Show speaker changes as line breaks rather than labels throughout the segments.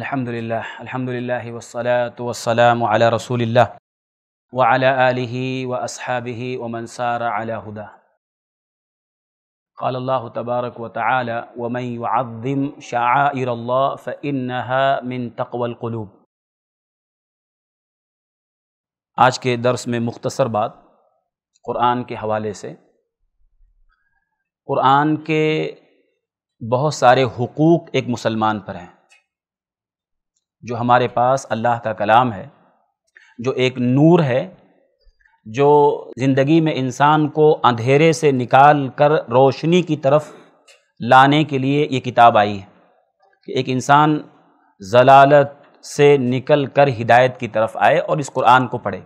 अल्हम्दुलिल्लाह अल्हम्दुलिल्लाह वस्सलातु वस्सलामु अला रसूलिल्लाह व अला आलिहि व अस्हाबिहि व मन सार अला हुदा قال الله تبارك وتعالى ومن يعظم شعائر الله فإنها من تقوى القلوب आज के दर्स में मुख्तसर बात कुरान के हवाले से कुरान के बहुत सारे हकूक़ एक मुसलमान पर हैं जो हमारे पास अल्लाह का कलाम है जो एक नूर है जो ज़िंदगी में इंसान को अंधेरे से निकाल कर रोशनी की तरफ लाने के लिए ये किताब आई है कि एक इंसान जलालत से निकल कर हिदायत की तरफ आए और इस कुरान को पढ़े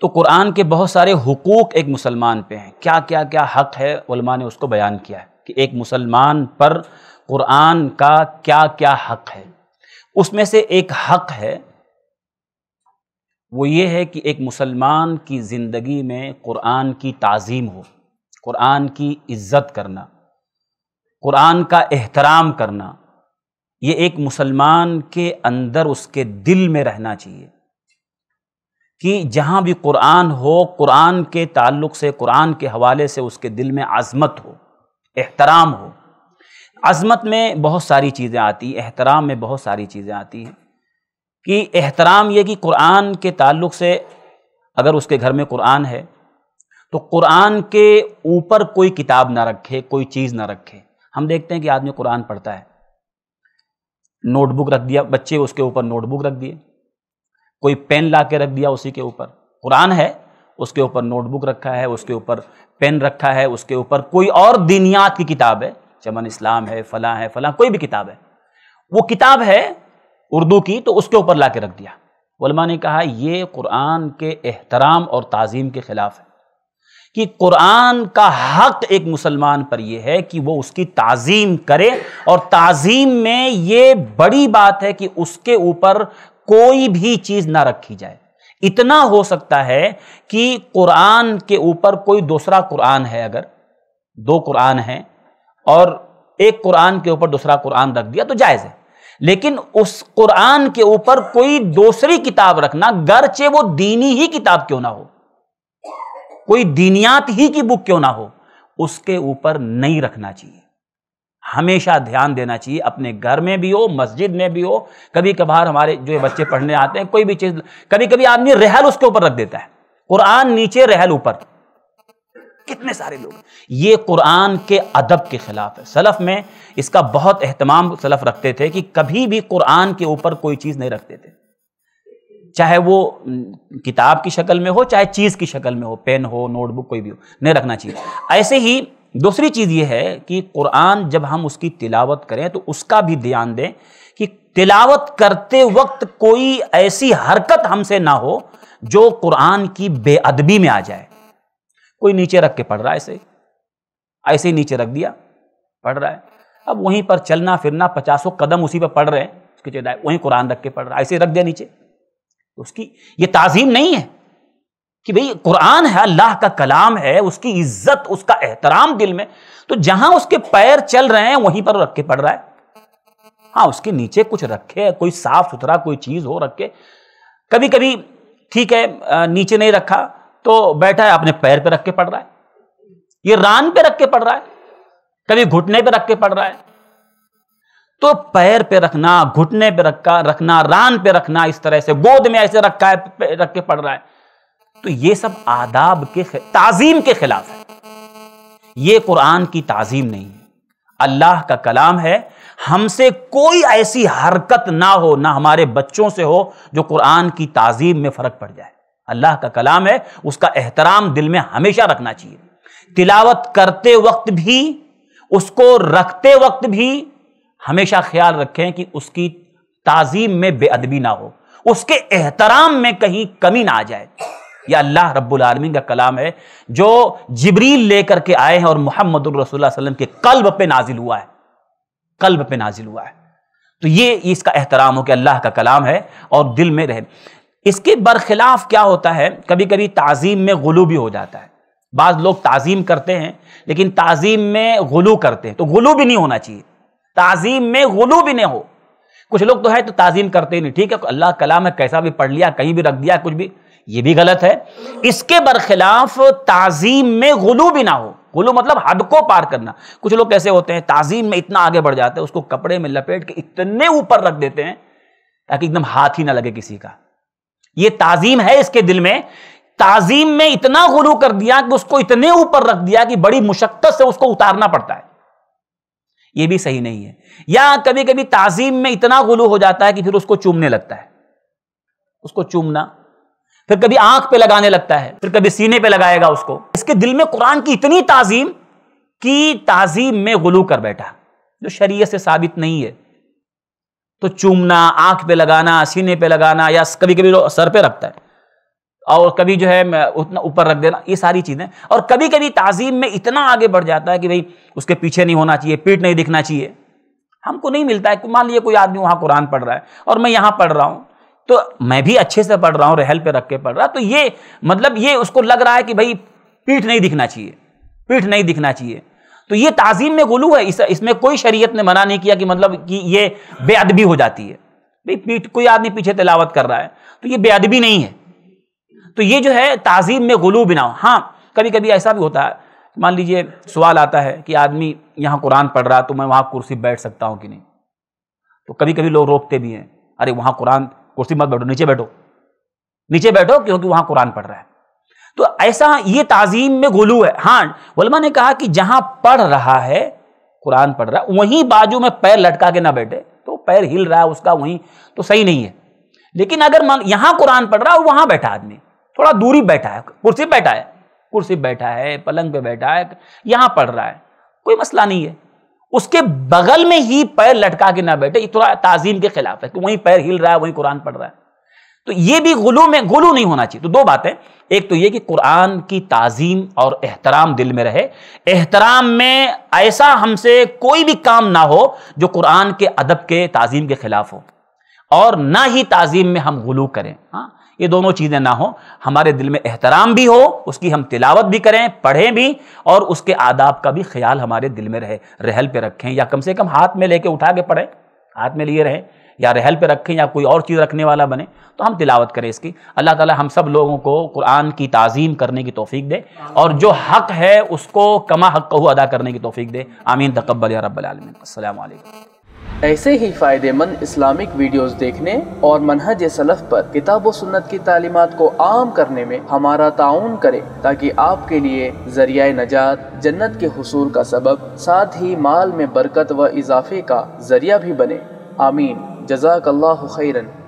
तो कुरान के बहुत सारे हकूक़ एक मुसलमान पे हैं क्या क्या क्या हक़ है उलमा ने उसको बयान किया है कि एक मुसलमान पर कुरान का क्या क्या हक़ है उसमें से एक हक है वो ये है कि एक मुसलमान की ज़िंदगी में कुरान की ताज़ीम हो कुरान की इज़्ज़त करना कुरान का एहतराम करना ये एक मुसलमान के अंदर उसके दिल में रहना चाहिए कि जहाँ भी कुरान हो कुरान के ताल्लुक से कुरान के हवाले से उसके दिल में आज़मत हो एहतराम हो अज़मत में बहुत सारी चीज़ें आती हैं एहतराम में बहुत सारी चीज़ें आती हैं कि एहतराम ये कि कुरान के ताल्लुक से अगर उसके घर में कुरान है तो कुरान के ऊपर कोई किताब ना रखे कोई चीज़ ना रखे हम देखते हैं कि आदमी कुरान पढ़ता है नोटबुक रख दिया बच्चे उसके ऊपर नोटबुक रख दिए कोई पेन ला के रख दिया उसी के ऊपर कुरान है उसके ऊपर नोटबुक रखा है उसके ऊपर पेन रखा है उसके ऊपर कोई और दीनियात की किताब है चमन इस्लाम है फला है फला कोई भी किताब है वो किताब है उर्दू की तो उसके ऊपर ला के रख दिया वलमा ने कहा ये कुरान के एहतराम और तज़ीम के ख़िलाफ़ है कि कुरान का हक एक मुसलमान पर यह है कि वो उसकी ताज़ीम करे और ताज़ीम में ये बड़ी बात है कि उसके ऊपर कोई भी चीज़ ना रखी जाए इतना हो सकता है कि कुरान के ऊपर कोई दूसरा कुरान है अगर दो कुरान हैं और एक कुरान के ऊपर दूसरा कुरान रख दिया तो जायज़ है लेकिन उस कुरान के ऊपर कोई दूसरी किताब रखना गरचे वो दीनी ही किताब क्यों ना हो कोई दीनियात ही की बुक क्यों ना हो उसके ऊपर नहीं रखना चाहिए हमेशा ध्यान देना चाहिए अपने घर में भी हो मस्जिद में भी हो कभी कभार हमारे जो बच्चे पढ़ने आते हैं कोई भी चीज़ कभी कभी आदमी रहल उसके ऊपर रख देता है कुरान नीचे रहल ऊपर कितने सारे लोग ये कुरान के अदब के खिलाफ है सलफ में इसका बहुत अहतमाम सलफ रखते थे कि कभी भी कुरान के ऊपर कोई चीज़ नहीं रखते थे चाहे वो किताब की शक्ल में हो चाहे चीज़ की शक्ल में हो पेन हो नोटबुक कोई भी हो नहीं रखना चाहिए ऐसे ही दूसरी चीज़ ये है कि कुरान जब हम उसकी तिलावत करें तो उसका भी ध्यान दें कि तिलावत करते वक्त कोई ऐसी हरकत हमसे ना हो जो कुरान की बेअदबी में आ जाए कोई नीचे रख के पढ़ रहा है ऐसे ऐसे ही नीचे रख दिया पढ़ रहा है अब वहीं पर चलना फिरना पचासों कदम उसी पर पढ़ रहे हैं उसके चेदाए वहीं कुरान रख के पढ़ रहा है ऐसे रख दिया नीचे तो उसकी ये ताजीम नहीं है कि भाई कुरान है अल्लाह का कलाम है उसकी इज्जत उसका एहतराम दिल में तो जहां उसके पैर चल रहे हैं वहीं पर रख के पढ़ रहा है हाँ उसके नीचे कुछ रखे कोई साफ सुथरा कोई चीज हो रखे कभी कभी ठीक है नीचे नहीं रखा तो बैठा है अपने पैर पे रख के पढ़ रहा है ये रान पे रख के पढ़ रहा है कभी घुटने पे रख के पढ़ रहा है तो पैर पे रखना घुटने पे रखा रखना रान पे रखना इस तरह से गोद में ऐसे रखा है रख के पढ़ रहा है तो ये सब आदाब के ताजीम के खिलाफ है ये कुरान की ताजीम नहीं है अल्लाह का कलाम है हमसे कोई ऐसी हरकत ना हो ना हमारे बच्चों से हो जो कुरान की ताजीम में फर्क पड़ जाए अल्लाह का कलाम है उसका एहतराम दिल में हमेशा रखना चाहिए तिलावत करते वक्त भी उसको रखते वक्त भी हमेशा ख्याल रखें कि उसकी ताजीम में बेअदबी ना हो उसके एहतराम में कहीं कमी ना आ जाए यह अल्लाह रब्बुल आलमीन का कलाम है जो जिब्रील लेकर के आए हैं और मोहम्मद वसल्लम के कल्ब पे नाजिल हुआ है कल्ब पे नाजिल हुआ है तो ये इसका एहतराम हो कि अल्लाह का कलाम है और दिल में रहे इसके बरखिलाफ क्या होता है कभी कभी ताज़ीम में गुलू भी हो जाता है बाद लोग ताज़ीम करते हैं लेकिन ताज़ीम में गुलू करते हैं तो गुलू भी नहीं होना चाहिए ताज़ीम में गुलू भी नहीं हो कुछ लोग तो है तो ताज़ीम करते ही नहीं ठीक है तो अल्लाह कला में कैसा भी पढ़ लिया कहीं भी रख दिया कुछ भी ये भी गलत है इसके बरखिलाफ ताज़ीम में गुलू भी ना हो गुलू मतलब हद को पार करना कुछ लोग कैसे होते हैं ताज़ीम में इतना आगे बढ़ जाते हैं उसको कपड़े में लपेट के इतने ऊपर रख देते हैं ताकि एकदम हाथ ही ना लगे किसी का ये ताजीम है इसके दिल में ताजीम में इतना गुलू कर दिया कि उसको इतने ऊपर रख दिया कि बड़ी मुशक्कत से उसको उतारना पड़ता है यह भी सही नहीं है या कभी कभी ताजीम में इतना गुलू हो जाता है कि फिर उसको चूमने लगता है उसको चूमना फिर कभी आंख पे लगाने लगता है फिर कभी सीने पे लगाएगा उसको इसके दिल में कुरान की इतनी ताजीम कि ताजीम में गुलू कर बैठा जो शरीय से साबित नहीं है तो चूमना आँख पे लगाना सीने पे लगाना या कभी कभी तो सर पे रखता है और कभी जो है उतना ऊपर रख देना ये सारी चीज़ें और कभी कभी तज़ीम में इतना आगे बढ़ जाता है कि भाई उसके पीछे नहीं होना चाहिए पीठ नहीं दिखना चाहिए हमको नहीं मिलता है मान लीजिए कोई आदमी वहाँ कुरान पढ़ रहा है और मैं यहाँ पढ़ रहा हूँ तो मैं भी अच्छे से पढ़ रहा हूँ रहल पे रख के पढ़ रहा तो ये मतलब ये उसको लग रहा है कि भाई पीठ नहीं दिखना चाहिए पीठ नहीं दिखना चाहिए तो ये ताजीम में गुलू है इस, इसमें कोई शरीयत ने मना नहीं किया कि मतलब कि ये बेअदबी हो जाती है भाई पीठ कोई आदमी पीछे तिलावत कर रहा है तो ये बेअदबी नहीं है तो ये जो है ताजीम में गुलू बिना हाँ कभी कभी ऐसा भी होता है मान लीजिए सवाल आता है कि आदमी यहाँ कुरान पढ़ रहा है तो मैं वहाँ कुर्सी बैठ सकता हूँ कि नहीं तो कभी कभी लोग रोकते भी हैं अरे वहाँ कुरान कुर्सी मत बैठो नीचे बैठो नीचे बैठो क्योंकि वहाँ कुरान पढ़ रहा है तो ऐसा ये ताजीम में गुलू है हाँ वलमा ने कहा कि जहां पढ़ रहा है कुरान पढ़ रहा है वहीं बाजू में पैर लटका के ना बैठे तो पैर हिल रहा है उसका वहीं तो सही नहीं है लेकिन अगर मान यहाँ कुरान पढ़ रहा है वहां बैठा आदमी थोड़ा दूरी बैठा है कुर्सी बैठा है कुर्सी बैठा है पलंग पे बैठा है यहाँ पढ़ रहा है कोई मसला नहीं है उसके बगल में ही पैर लटका के ना बैठे ये थोड़ा ताजीम के खिलाफ है कि वहीं पैर हिल रहा है वहीं कुरान पढ़ रहा है तो ये भी गुलू में गुलू नहीं होना चाहिए तो दो बातें एक तो ये कि कुरान की ताजीम और एहतराम दिल में रहे एहतराम में ऐसा हमसे कोई भी काम ना हो जो कुरान के अदब के ताजीम के खिलाफ हो और ना ही ताजीम में हम गुलू करें हाँ ये दोनों चीज़ें ना हो हमारे दिल में एहतराम भी हो उसकी हम तिलावत भी करें पढ़ें भी और उसके आदाब का भी ख्याल हमारे दिल में रहे रहल पे रखें या कम से कम हाथ में लेके उठा के पढ़ें हाथ में लिए रहें या रहल पे रखें या कोई और चीज़ रखने वाला बने तो हम तिलावत करें इसकी अल्लाह ताला हम सब लोगों को कुरान की ताज़ीम करने की तोफ़ी दे और जो हक है उसको कमा हक कहू अदा करने की तोफ़ी दे आमीन तकबल रबालमिन ऐसे ही फ़ायदेमंद इस्लामिक वीडियोस देखने और मनहज सलफ़ पर किताब सुन्नत की तालीमत को आम करने में हमारा ताउन करें ताकि आपके लिए जरिया नजात जन्नत के हसूल का सबब साथ ही माल में बरकत व इजाफे का जरिया भी बने आमीन جزاك الله خيرا